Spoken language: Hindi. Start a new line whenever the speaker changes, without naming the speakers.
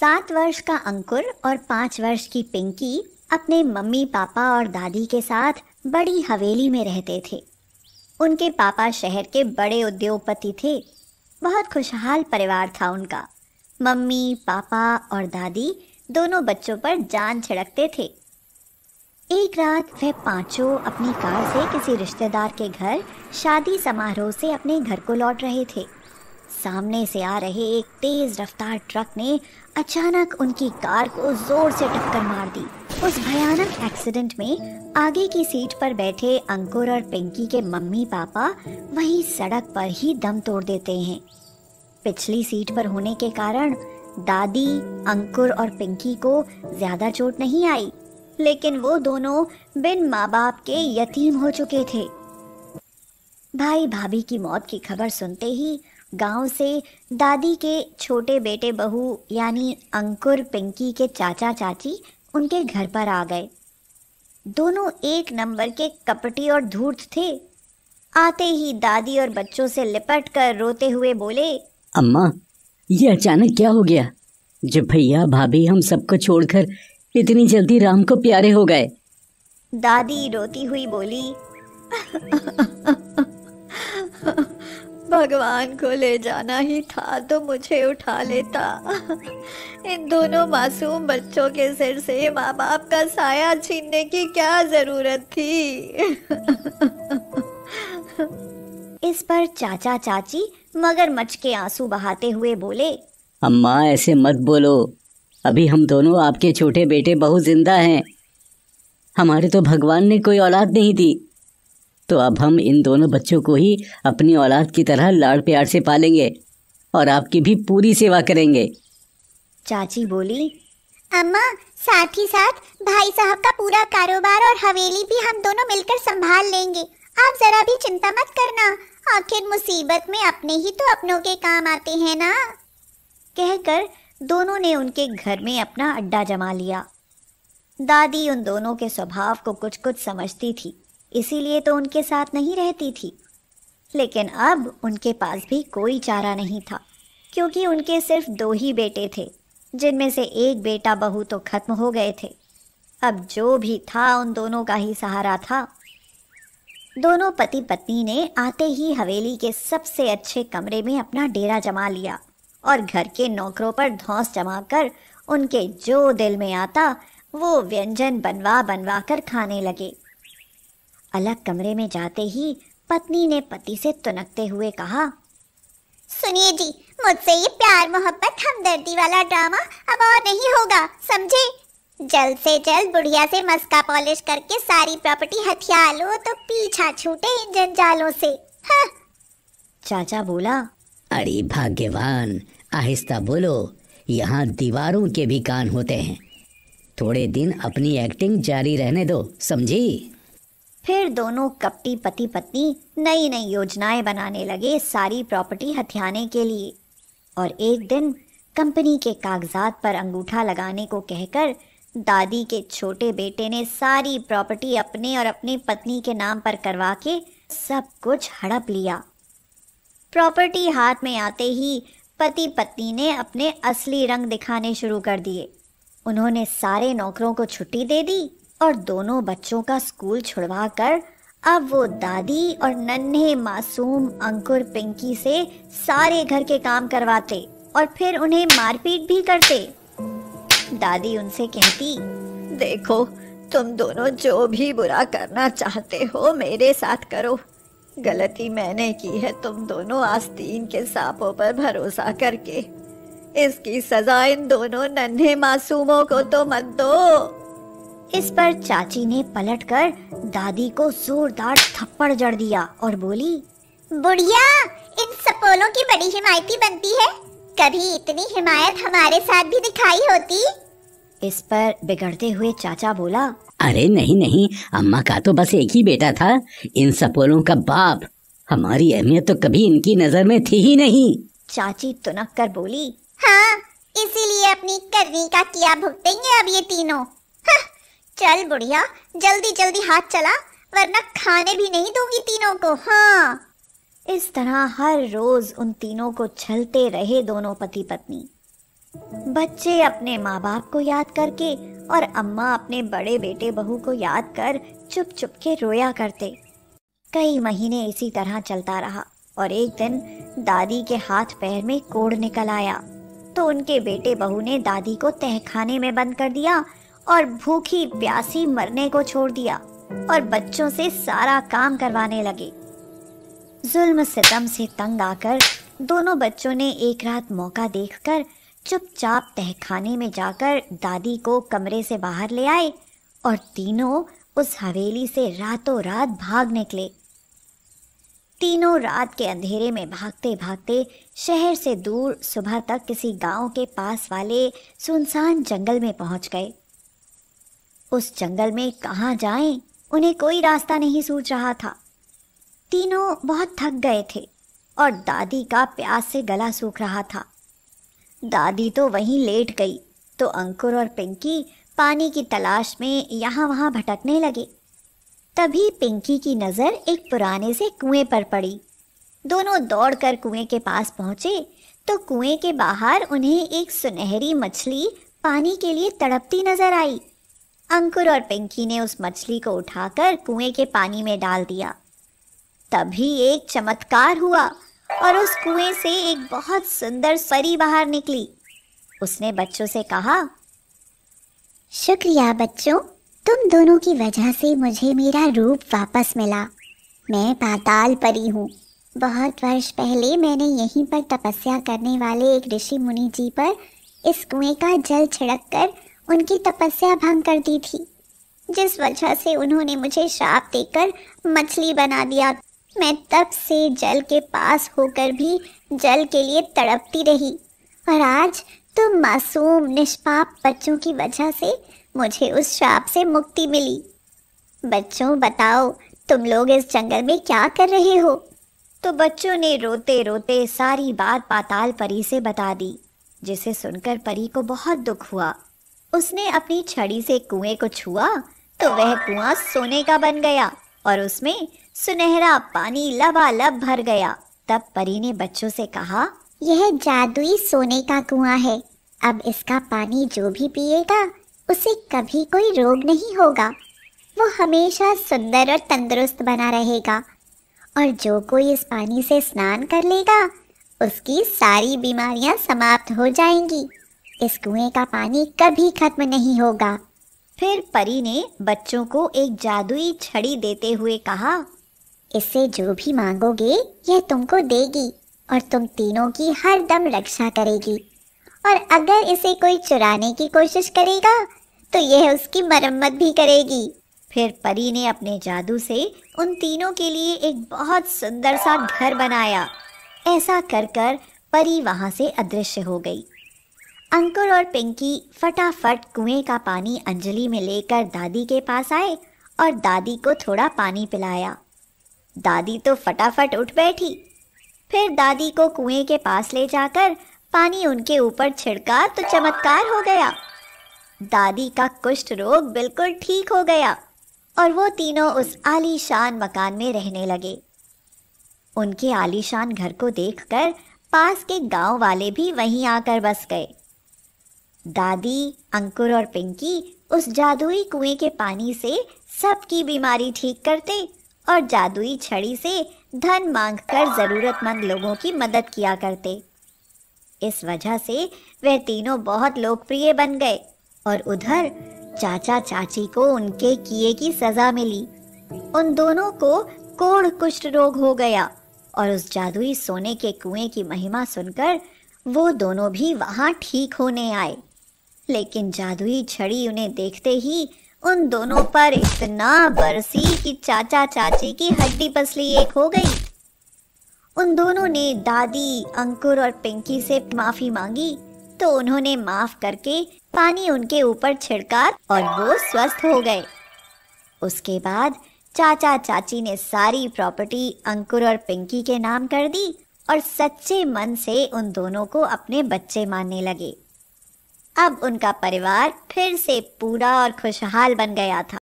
सात वर्ष का अंकुर और पाँच वर्ष की पिंकी अपने मम्मी पापा और दादी के साथ बड़ी हवेली में रहते थे उनके पापा शहर के बड़े उद्योगपति थे बहुत खुशहाल परिवार था उनका मम्मी पापा और दादी दोनों बच्चों पर जान छिड़कते थे एक रात वह पांचों अपनी कार से किसी रिश्तेदार के घर शादी समारोह से अपने घर को लौट रहे थे सामने से आ रहे एक तेज रफ्तार ट्रक ने अचानक उनकी कार को जोर से टक्कर मार दी उस भयानक एक्सीडेंट में आगे की सीट पर बैठे अंकुर और पिंकी के मम्मी पापा वहीं सड़क पर ही दम तोड़ देते हैं पिछली सीट पर होने के कारण दादी अंकुर और पिंकी को ज्यादा चोट नहीं आई लेकिन वो दोनों बिन माँ बाप के यतीम हो चुके थे भाई भाभी की मौत की खबर सुनते ही गांव से दादी के छोटे बेटे बहू यानी अंकुर पिंकी के चाचा चाची उनके घर पर आ गए दोनों एक नंबर के कपटी और धूर्त थे आते ही दादी और बच्चों से लिपट कर रोते हुए बोले अम्मा ये अचानक क्या हो गया जब भैया भाभी हम सबको छोड़कर इतनी जल्दी राम को प्यारे हो गए दादी रोती हुई बोली भगवान को ले जाना ही था तो मुझे उठा लेता इन दोनों मासूम बच्चों के सिर से माँ बाप का साया छीनने की क्या जरूरत थी इस पर चाचा चाची मगर मच के आंसू बहाते हुए बोले अम्मा ऐसे मत बोलो अभी हम दोनों आपके छोटे बेटे बहुत जिंदा हैं हमारे तो भगवान ने कोई औलाद नहीं दी तो अब हम इन दोनों बच्चों को ही अपनी औलाद की तरह लाड़ प्यार से पालेंगे और आपकी भी पूरी सेवा करेंगे
चाची बोली अम्मा साथ ही साथ भाई साहब का पूरा कारोबार और हवेली भी हम दोनों मिलकर संभाल लेंगे आप जरा भी चिंता मत करना आखिर मुसीबत में अपने ही तो अपनों के काम आते हैं ना कहकर
दोनों ने उनके घर में अपना अड्डा जमा लिया दादी उन दोनों के स्वभाव को कुछ कुछ समझती थी इसीलिए तो उनके साथ नहीं रहती थी लेकिन अब उनके पास भी कोई चारा नहीं था क्योंकि उनके सिर्फ दो ही बेटे थे जिनमें से एक बेटा बहू तो खत्म हो गए थे अब जो भी था उन दोनों का ही सहारा था दोनों पति पत्नी ने आते ही हवेली के सबसे अच्छे कमरे में अपना डेरा जमा लिया और घर के नौकरों पर धौस जमा कर उनके जो दिल में आता वो व्यंजन बनवा बनवा कर खाने लगे अलग कमरे में जाते ही पत्नी ने पति से तुनकते
हुए कहा सुनिए जी मुझसे ये प्यार मोहब्बत हमदर्दी वाला ड्रामा अब और नहीं होगा समझे जल्द से जल्द बुढ़िया से मस्का पॉलिश करके सारी प्रॉपर्टी हथियार लो तो पीछा छूटे इन जंजालों से हाँ।
चाचा बोला अरे भाग्यवान आहिस्ता बोलो यहाँ दीवारों के भी कान होते हैं थोड़े दिन अपनी एक्टिंग जारी रहने दो समझी फिर दोनों कपटी पति पत्नी नई नई योजनाएं बनाने लगे सारी प्रॉपर्टी हथियाने के लिए और एक दिन कंपनी के कागजात पर अंगूठा लगाने को कहकर दादी के छोटे बेटे ने सारी प्रॉपर्टी अपने और अपनी पत्नी के नाम पर करवा के सब कुछ हड़प लिया प्रॉपर्टी हाथ में आते ही पति पत्नी ने अपने असली रंग दिखाने शुरू कर दिए उन्होंने सारे नौकरों को छुट्टी दे दी और दोनों बच्चों का स्कूल छुड़वा कर अब वो दादी और नन्हे मासूम अंकुर पिंकी से सारे घर के काम करवाते और फिर उन्हें मारपीट भी करते दादी उनसे कहती देखो तुम दोनों जो भी बुरा करना चाहते हो मेरे साथ करो गलती मैंने की है तुम दोनों आस्तीन के सांपों पर भरोसा करके इसकी सजा इन दोनों नन्हे मासूमों को तो मत दो इस पर चाची ने
पलटकर दादी को जोरदार थप्पड़ जड़ दिया और बोली बुढ़िया इन सपोलों की बड़ी हिमायती बनती है कभी इतनी हिमायत हमारे साथ भी दिखाई होती
इस पर बिगड़ते हुए चाचा बोला अरे नहीं नहीं अम्मा का तो बस एक ही बेटा था इन सपोलों का बाप हमारी अहमियत तो कभी इनकी नजर में थी ही नहीं
चाची तुनक कर बोली हाँ इसीलिए अपनी करनी का किया भुगतेंगे अब ये तीनों चल बुढ़िया जल्दी जल्दी हाथ चला वरना खाने भी नहीं दूंगी तीनों को हाँ इस
तरह हर रोज उन तीनों को छलते रहे दोनों पति पत्नी बच्चे अपने माँ बाप को याद करके और अम्मा अपने बड़े बेटे बहू को याद कर चुप चुप के रोया करते कई महीने इसी तरह चलता रहा और एक दिन दादी के हाथ पैर में कोड़ निकल आया तो उनके बेटे बहू ने दादी को तहखाने में बंद कर दिया और भूखी प्यासी मरने को छोड़ दिया और बच्चों से सारा काम करवाने लगे जुल्म सितम से तंग आकर दोनों बच्चों ने एक रात मौका देखकर चुपचाप तहखाने में जाकर दादी को कमरे से बाहर ले आए और तीनों उस हवेली से रातों रात भाग निकले तीनों रात के अंधेरे में भागते भागते शहर से दूर सुबह तक किसी गांव के पास वाले सुनसान जंगल में पहुंच गए उस जंगल में कहाँ जाएं उन्हें कोई रास्ता नहीं सूझ रहा था तीनों बहुत थक गए थे और दादी का प्यास से गला सूख रहा था दादी तो वहीं लेट गई तो अंकुर और पिंकी पानी की तलाश में यहाँ वहाँ भटकने लगे तभी पिंकी की नज़र एक पुराने से कुएं पर पड़ी दोनों दौड़कर कुएं के पास पहुँचे तो कुएं के बाहर उन्हें एक सुनहरी मछली पानी के लिए तड़पती नजर आई अंकुर और पिंकी ने उस मछली को उठाकर कुएं के पानी में डाल दिया तभी एक चमत्कार हुआ और उस कुएं से एक बहुत सुंदर सरी बाहर निकली उसने
बच्चों से कहा शुक्रिया बच्चों तुम दोनों की वजह से मुझे मेरा रूप वापस मिला मैं पाताल परी हूँ बहुत वर्ष पहले मैंने यहीं पर तपस्या करने वाले एक ऋषि मुनि जी पर इस कुएं का जल छिड़क कर उनकी तपस्या भंग कर दी थी जिस वजह से उन्होंने मुझे श्राप देकर मछली बना दिया मैं तब से जल के पास होकर भी जल के लिए तड़पती रही और आज तो मासूम निष्पाप बच्चों की वजह से मुझे उस श्राप से मुक्ति मिली बच्चों बताओ तुम लोग इस जंगल में क्या कर रहे हो तो बच्चों
ने रोते रोते सारी बात पाताल परी से बता दी जिसे सुनकर परी को बहुत दुख हुआ उसने अपनी छड़ी से कुएं को छुआ तो वह कुआं सोने का बन गया और उसमें सुनहरा पानी लबालब भर गया
तब परी ने बच्चों से कहा यह जादुई सोने का कुआं है अब इसका पानी जो भी पिएगा उसे कभी कोई रोग नहीं होगा वो हमेशा सुंदर और तंदुरुस्त बना रहेगा और जो कोई इस पानी से स्नान कर लेगा उसकी सारी बीमारियां समाप्त हो जाएंगी इस कुएं का पानी कभी खत्म नहीं होगा फिर परी ने बच्चों को एक जादुई छड़ी देते हुए कहा इससे जो भी मांगोगे यह तुमको देगी और तुम तीनों की हर दम रक्षा करेगी और अगर इसे कोई चुराने की कोशिश करेगा तो यह उसकी मरम्मत भी करेगी फिर
परी ने अपने जादू से उन तीनों के लिए एक बहुत सुंदर सा घर बनाया ऐसा कर कर परी वहाँ से अदृश्य हो गई अंकुर और पिंकी फटाफट कुएं का पानी अंजलि में लेकर दादी के पास आए और दादी को थोड़ा पानी पिलाया दादी तो फटाफट उठ बैठी फिर दादी को कुएं के पास ले जाकर पानी उनके ऊपर छिड़का तो चमत्कार हो गया दादी का कुष्ठ रोग बिल्कुल ठीक हो गया और वो तीनों उस आलीशान मकान में रहने लगे उनके आलीशान घर को देखकर पास के गांव वाले भी वहीं आकर बस गए दादी अंकुर और पिंकी उस जादुई कुएं के पानी से सबकी बीमारी ठीक करते और जादुई छड़ी से धन मांगकर ज़रूरतमंद लोगों की मदद किया करते इस वजह से वे तीनों बहुत लोकप्रिय बन गए और उधर चाचा चाची को उनके किए की सजा मिली उन दोनों को कोढ़ कुष्ठ रोग हो गया और उस जादुई सोने के कुएं की महिमा सुनकर वो दोनों भी वहां ठीक होने आए लेकिन जादुई छड़ी उन्हें देखते ही उन दोनों पर इतना बरसी कि चाचा चाची की हड्डी पसली एक हो गई उन दोनों ने दादी अंकुर और पिंकी से माफी मांगी तो उन्होंने माफ करके पानी उनके ऊपर छिड़का और वो स्वस्थ हो गए उसके बाद चाचा चाची ने सारी प्रॉपर्टी अंकुर और पिंकी के नाम कर दी और सच्चे मन से उन दोनों को अपने बच्चे मानने लगे अब उनका परिवार फिर से पूरा और खुशहाल बन गया था